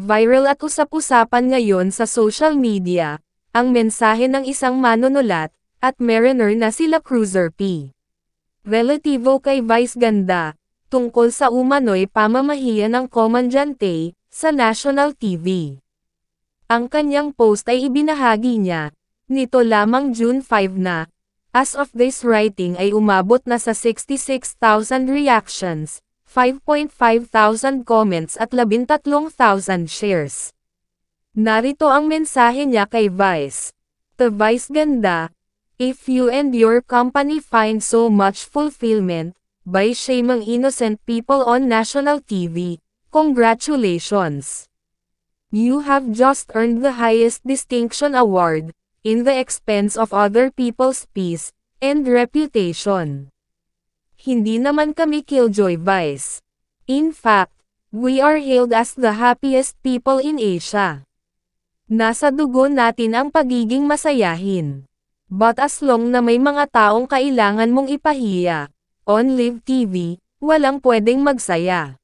Viral at usap-usapan ngayon sa social media, ang mensahe ng isang manunulat, at mariner na sila Cruiser P. Relativo kay Vice Ganda, tungkol sa umano'y pamamahiyan ng Commandante, sa National TV. Ang kanyang post ay ibinahagi niya, nito lamang June 5 na, as of this writing ay umabot na sa 66,000 reactions, 5.5,000 comments at 13,000 shares. Narito ang mensahe niya kay Vice. The Vice Ganda, if you and your company find so much fulfillment, by shaming innocent people on national TV, congratulations! You have just earned the highest distinction award, in the expense of other people's peace, and reputation. Hindi naman kami killjoy vice. In fact, we are hailed as the happiest people in Asia. Nasa dugo natin ang pagiging masayahin. But as long na may mga taong kailangan mong ipahiya, on live TV, walang pwedeng magsaya.